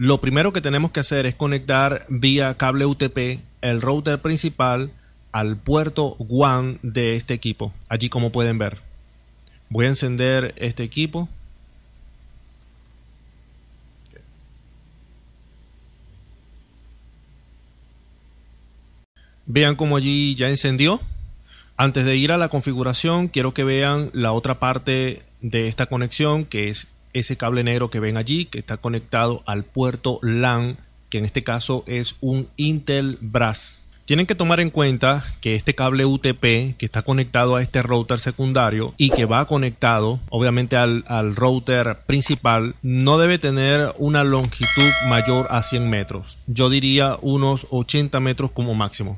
lo primero que tenemos que hacer es conectar vía cable UTP el router principal al puerto WAN de este equipo. Allí como pueden ver. Voy a encender este equipo. Vean cómo allí ya encendió. Antes de ir a la configuración, quiero que vean la otra parte de esta conexión que es ese cable negro que ven allí, que está conectado al puerto LAN, que en este caso es un Intel Brass. Tienen que tomar en cuenta que este cable UTP que está conectado a este router secundario y que va conectado obviamente al, al, router principal no debe tener una longitud mayor a 100 metros. Yo diría unos 80 metros como máximo.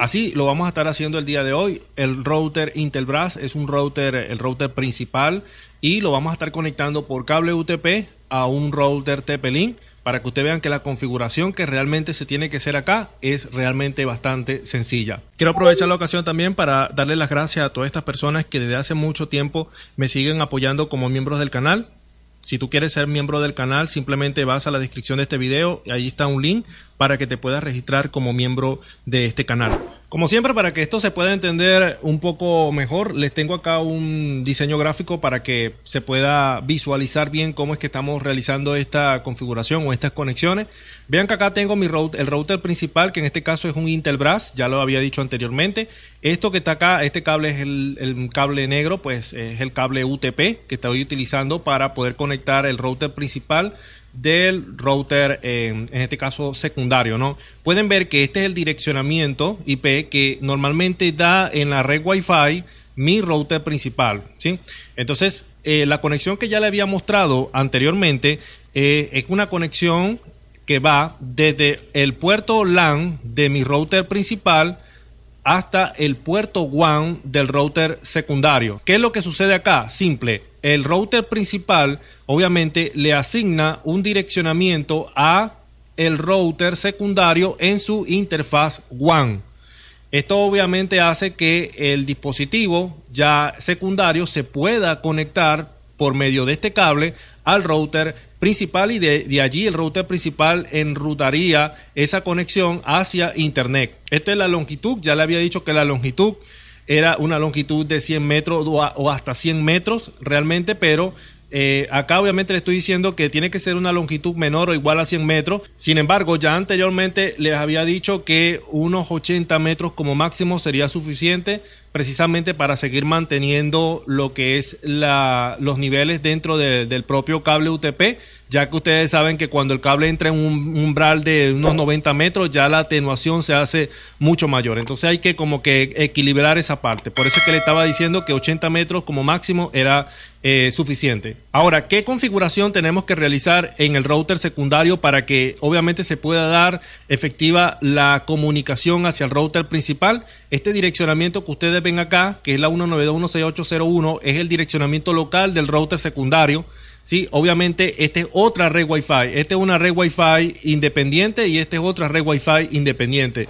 Así lo vamos a estar haciendo el día de hoy. El router Intel Brass es un router, el router principal, y lo vamos a estar conectando por cable UTP a un router TP-Link para que ustedes vean que la configuración que realmente se tiene que hacer acá es realmente bastante sencilla. Quiero aprovechar la ocasión también para darle las gracias a todas estas personas que desde hace mucho tiempo me siguen apoyando como miembros del canal. Si tú quieres ser miembro del canal, simplemente vas a la descripción de este video, y ahí está un link para que te puedas registrar como miembro de este canal. Como siempre, para que esto se pueda entender un poco mejor, les tengo acá un diseño gráfico para que se pueda visualizar bien cómo es que estamos realizando esta configuración o estas conexiones. Vean que acá tengo mi router, el router principal, que en este caso es un Intel Brass, ya lo había dicho anteriormente. Esto que está acá, este cable es el, el cable negro, pues es el cable UTP que estoy utilizando para poder conectar el router principal del router, en, este caso secundario, ¿no? Pueden ver que este es el direccionamiento IP que normalmente da en la red Wi-Fi mi router principal, ¿sí? Entonces, eh, la conexión que ya le había mostrado anteriormente eh, es una conexión que va desde el puerto LAN de mi router principal hasta el puerto WAN del router secundario. ¿Qué es lo que sucede acá? Simple. El router principal obviamente le asigna un direccionamiento a el router secundario en su interfaz WAN. Esto obviamente hace que el dispositivo ya secundario se pueda conectar por medio de este cable al router principal y de, allí el router principal enrutaría esa conexión hacia Internet. Esta es la longitud, ya le había dicho que la longitud era una longitud de 100 metros o, hasta 100 metros realmente, pero eh, acá obviamente le estoy diciendo que tiene que ser una longitud menor o igual a 100 metros. Sin embargo, ya anteriormente les había dicho que unos 80 metros como máximo sería suficiente precisamente para seguir manteniendo lo que es los niveles dentro del propio cable UTP, ya que ustedes saben que cuando el cable entra en un umbral de unos 90 metros, ya la atenuación se hace mucho mayor. Entonces hay que como que equilibrar esa parte. Por eso es que le estaba diciendo que 80 metros como máximo era eh, suficiente. Ahora, ¿qué configuración tenemos que realizar en el router secundario para que obviamente se pueda dar efectiva la comunicación hacia el router principal? Este direccionamiento que ustedes ven acá, que es la 192.16801, es el direccionamiento local del router secundario. Sí, obviamente esta es otra red Wi-Fi. Esta es una red Wi-Fi independiente y esta es otra red Wi-Fi independiente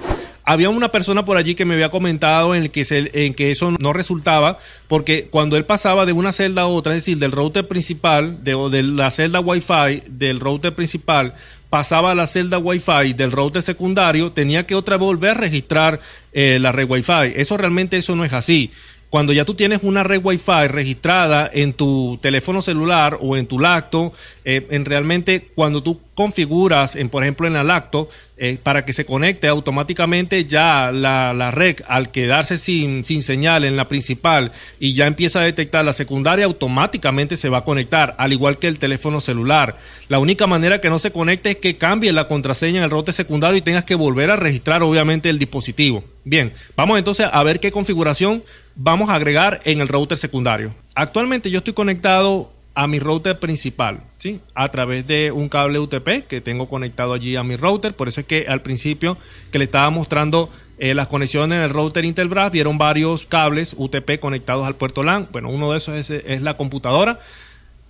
había una persona por allí que me había comentado en, que eso no resultaba, porque cuando él pasaba de una celda a otra, es decir, del router principal, de, de la celda Wi-Fi, del router principal, pasaba a la celda Wi-Fi del router secundario, tenía que otra vez volver a registrar eh, la red Wi-Fi. Eso realmente eso no es así. Cuando ya tú tienes una red Wi-Fi registrada en tu teléfono celular o en tu lacto, eh, en realmente cuando tú configuras, en, por ejemplo, en la lacto, eh, para que se conecte automáticamente ya la, red al quedarse sin, señal en la principal y ya empieza a detectar la secundaria, automáticamente se va a conectar, al igual que el teléfono celular. La única manera que no se conecte es que cambie la contraseña en el router secundario y tengas que volver a registrar, obviamente, el dispositivo. Bien, vamos entonces a ver qué configuración vamos a agregar en el router secundario. Actualmente yo estoy conectado a mi router principal ¿sí? A través de un cable UTP que tengo conectado allí a mi router. Por eso es que al principio que le estaba mostrando eh, las conexiones en el router Intelbras, vieron varios cables UTP conectados al puerto LAN. Bueno, uno de esos es, la computadora.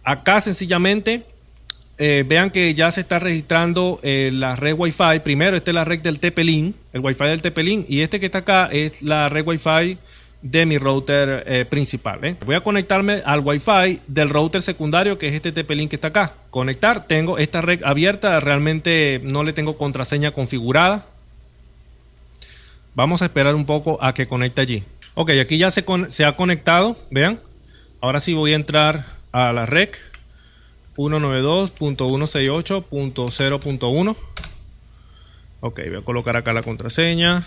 Acá sencillamente eh, vean que ya se está registrando eh, la red Wi-Fi. Primero, esta es la red del TP-Link, el Wi-Fi del TP-Link, y este que está acá es la red Wi-Fi de mi router eh, principal. ¿eh? Voy a conectarme al Wi-Fi del router secundario, que es este TP-Link que está acá. Conectar, tengo esta red abierta, realmente no le tengo contraseña configurada. Vamos a esperar un poco a que conecte allí. Ok, aquí ya se, ha conectado, vean. Ahora sí voy a entrar a la red 192.168.0.1. Ok, voy a colocar acá la contraseña.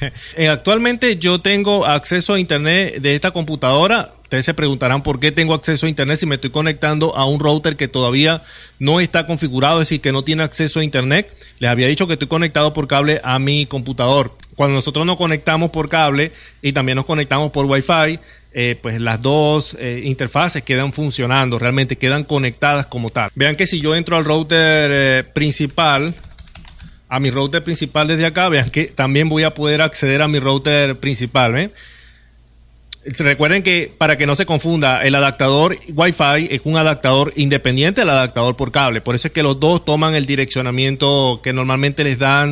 Eh, actualmente yo tengo acceso a internet de esta computadora. Ustedes se preguntarán por qué tengo acceso a internet si me estoy conectando a un router que todavía no está configurado, es decir, que no tiene acceso a internet. Les había dicho que estoy conectado por cable a mi computador. Cuando nosotros nos conectamos por cable y también nos conectamos por Wi-Fi, eh, pues las dos eh, interfaces quedan funcionando, realmente quedan conectadas como tal. Vean que si yo entro al router principal, a mi router principal desde acá, vean que también voy a poder acceder a mi router principal. Recuerden que para que no se confunda, el adaptador Wi-Fi es un adaptador independiente del adaptador por cable. Por eso es que los dos toman el direccionamiento que normalmente les dan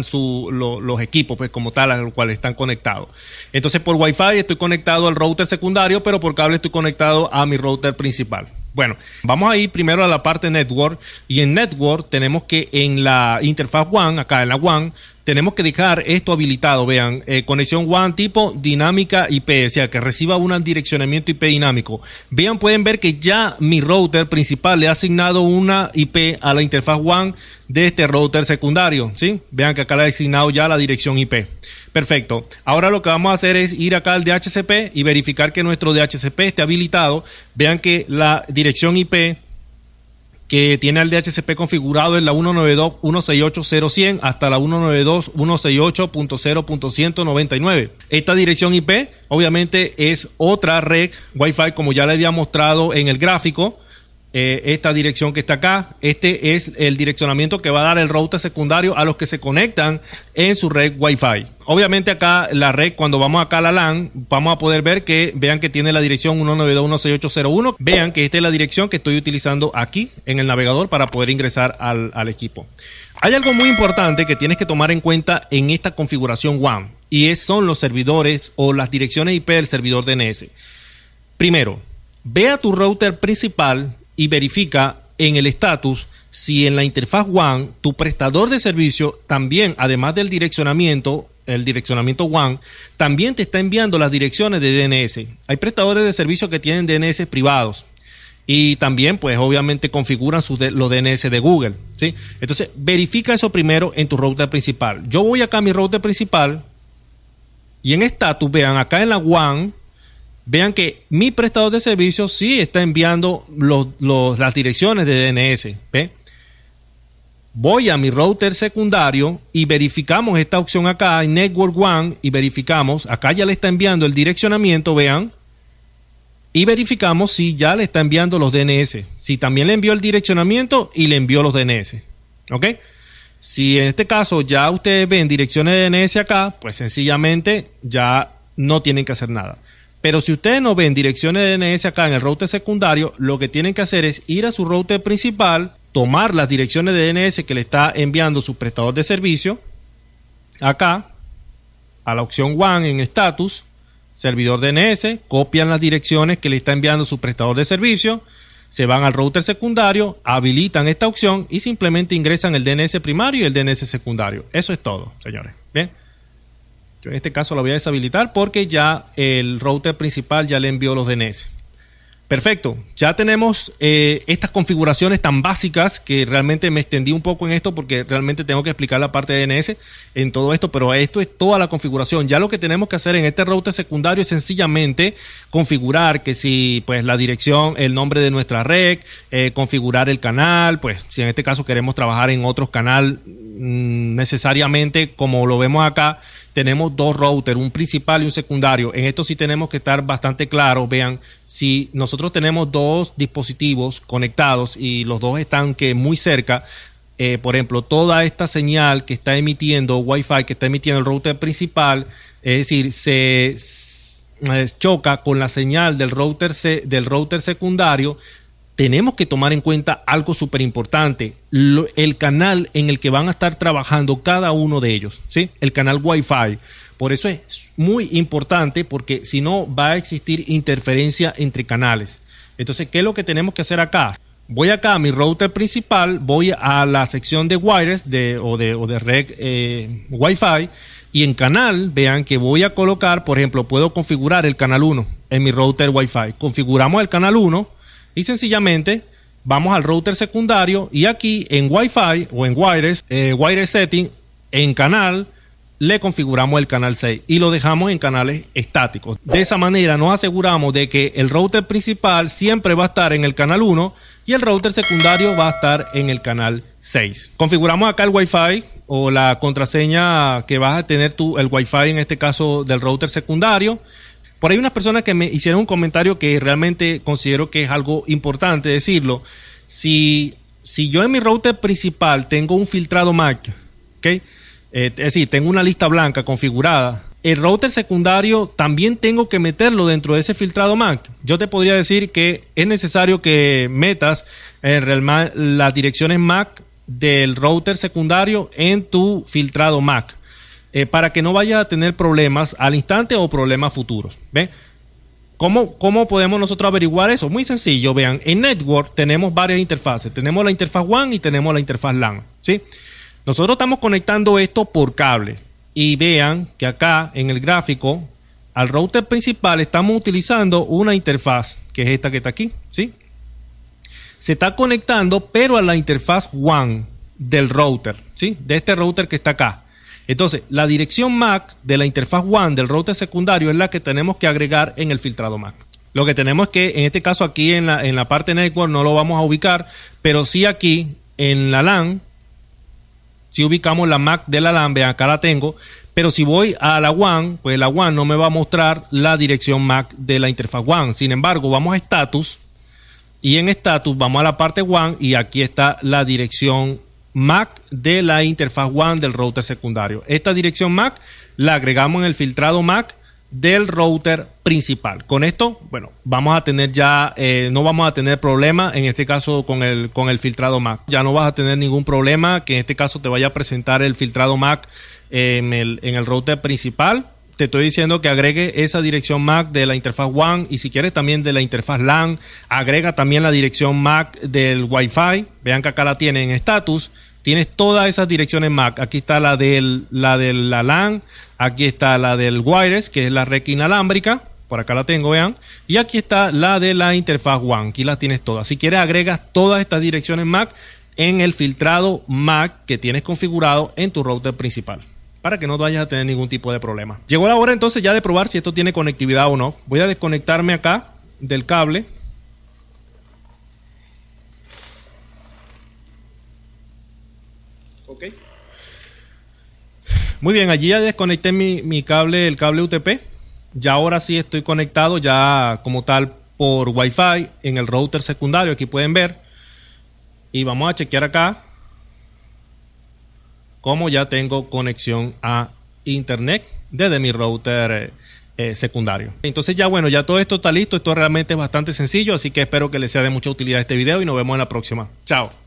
los equipos, pues como tal, al cual están conectados. Entonces por Wi-Fi estoy conectado al router secundario, pero por cable estoy conectado a mi router principal. Bueno, vamos a ir primero a la parte network y en network tenemos que en la interfaz One, acá en la One, tenemos que dejar esto habilitado, vean, eh, conexión WAN tipo dinámica IP, o sea, que reciba un direccionamiento IP dinámico. Vean, pueden ver que ya mi router principal le ha asignado una IP a la interfaz WAN de este router secundario, ¿sí? Vean que acá le ha asignado ya la dirección IP. Perfecto. Ahora lo que vamos a hacer es ir acá al DHCP y verificar que nuestro DHCP esté habilitado. Vean que la dirección IP que tiene al DHCP configurado en la 192.168.0.100 hasta la 192.168.0.199. Esta dirección IP obviamente es otra red Wi-Fi como ya le había mostrado en el gráfico eh, esta dirección que está acá. Este es el direccionamiento que va a dar el router secundario a los que se conectan en su red Wi-Fi. Obviamente acá la red, cuando vamos acá a la LAN, vamos a poder ver que vean que tiene la dirección 192.168.01. Vean que esta es la dirección que estoy utilizando aquí en el navegador para poder ingresar al, equipo. Hay algo muy importante que tienes que tomar en cuenta en esta configuración WAN y es, son los servidores o las direcciones IP del servidor DNS. Primero, ve a tu router principal y verifica en el estatus si en la interfaz WAN tu prestador de servicio también, además del direccionamiento, el direccionamiento WAN, también te está enviando las direcciones de DNS. Hay prestadores de servicio que tienen DNS privados y también, pues obviamente, configuran sus los DNS de Google. ¿sí? Entonces, verifica eso primero en tu router principal. Yo voy acá a mi router principal y en estatus, vean, acá en la WAN, vean que mi prestador de servicios sí está enviando las direcciones de DNS. Voy a mi router secundario y verificamos esta opción acá en Network One y verificamos, acá ya le está enviando el direccionamiento, vean, y verificamos si ya le está enviando los DNS, si también le envió el direccionamiento y le envió los DNS. ¿Ok? Si en este caso ya ustedes ven direcciones de DNS acá, pues sencillamente ya no tienen que hacer nada. Pero si ustedes no ven direcciones de DNS acá en el router secundario, lo que tienen que hacer es ir a su router principal, tomar las direcciones de DNS que le está enviando su prestador de servicio, acá, a la opción One en status, servidor DNS, copian las direcciones que le está enviando su prestador de servicio, se van al router secundario, habilitan esta opción y simplemente ingresan el DNS primario y el DNS secundario. Eso es todo, señores. Bien. Yo en este caso la voy a deshabilitar porque ya el router principal ya le envió los DNS. Perfecto, ya tenemos eh, estas configuraciones tan básicas que realmente me extendí un poco en esto porque realmente tengo que explicar la parte de DNS en todo esto, pero esto es toda la configuración. Ya lo que tenemos que hacer en este router secundario es sencillamente configurar que si pues la dirección, el nombre de nuestra red, eh, configurar el canal, pues si en este caso queremos trabajar en otro canal Mm, necesariamente, como lo vemos acá, tenemos dos routers, un principal y un secundario. En esto sí tenemos que estar bastante claros. Vean, si nosotros tenemos dos dispositivos conectados y los dos están que muy cerca, eh, por ejemplo, toda esta señal que está emitiendo Wi-Fi, que está emitiendo el router principal, es decir, se eh, choca con la señal del router, del router secundario, tenemos que tomar en cuenta algo súper importante, el canal en el que van a estar trabajando cada uno de ellos, ¿sí? El canal Wi-Fi. Por eso es muy importante porque si no va a existir interferencia entre canales. Entonces, ¿qué es lo que tenemos que hacer acá? Voy acá a mi router principal, voy a la sección de wireless o, de, red eh, Wi-Fi y en canal, vean que voy a colocar, por ejemplo, puedo configurar el canal 1 en mi router Wi-Fi. Configuramos el canal 1 y sencillamente vamos al router secundario y aquí en Wi-Fi o en wireless, eh, wireless setting, en canal, le configuramos el canal 6 y lo dejamos en canales estáticos. De esa manera nos aseguramos de que el router principal siempre va a estar en el canal 1 y el router secundario va a estar en el canal 6. Configuramos acá el Wi-Fi o la contraseña que vas a tener tú, el Wi-Fi en este caso del router secundario. Por ahí unas personas que me hicieron un comentario que realmente considero que es algo importante decirlo. Si, yo en mi router principal tengo un filtrado MAC, eh, es decir, tengo una lista blanca configurada, el router secundario también tengo que meterlo dentro de ese filtrado MAC. Yo te podría decir que es necesario que metas en eh, las direcciones MAC del router secundario en tu filtrado MAC. Eh, para que no vaya a tener problemas al instante o problemas futuros. ¿Ven? ¿Cómo, ¿Cómo, podemos nosotros averiguar eso? Muy sencillo, vean, en Network tenemos varias interfaces. Tenemos la interfaz WAN y tenemos la interfaz LAN. ¿sí? Nosotros estamos conectando esto por cable. Y vean que acá en el gráfico, al router principal estamos utilizando una interfaz, que es esta que está aquí. ¿sí? Se está conectando, pero a la interfaz WAN del router, ¿sí? de este router que está acá. Entonces, la dirección MAC de la interfaz WAN del router secundario es la que tenemos que agregar en el filtrado MAC. Lo que tenemos es que, en este caso aquí en la, en la parte network no lo vamos a ubicar, pero sí aquí en la LAN, si ubicamos la MAC de la LAN, vean, acá la tengo, pero si voy a la WAN, pues la WAN no me va a mostrar la dirección MAC de la interfaz WAN. Sin embargo, vamos a status y en status vamos a la parte WAN y aquí está la dirección MAC de la interfaz 1 del router secundario. Esta dirección MAC la agregamos en el filtrado MAC del router principal. Con esto, bueno, vamos a tener ya, eh, no vamos a tener problema en este caso con el, con el filtrado MAC. Ya no vas a tener ningún problema que en este caso te vaya a presentar el filtrado MAC en el, en el router principal te estoy diciendo que agregue esa dirección MAC de la interfaz WAN y si quieres también de la interfaz LAN, agrega también la dirección MAC del Wi-Fi. Vean que acá la tienen en status. Tienes todas esas direcciones MAC. Aquí está la la de la LAN, aquí está la del wireless, que es la red inalámbrica. Por acá la tengo, vean. Y aquí está la de la interfaz WAN. Aquí las tienes todas. Si quieres, agregas todas estas direcciones MAC en el filtrado MAC que tienes configurado en tu router principal para que no vayas a tener ningún tipo de problema. Llegó la hora entonces ya de probar si esto tiene conectividad o no. Voy a desconectarme acá del cable. Ok. Muy bien, allí ya desconecté mi, mi cable, el cable UTP. Ya ahora sí estoy conectado ya como tal por Wi-Fi en el router secundario. Aquí pueden ver. Y vamos a chequear acá como ya tengo conexión a internet desde mi router eh, secundario. Entonces ya bueno, ya todo esto está listo, esto realmente es bastante sencillo, así que espero que les sea de mucha utilidad este video y nos vemos en la próxima. Chao.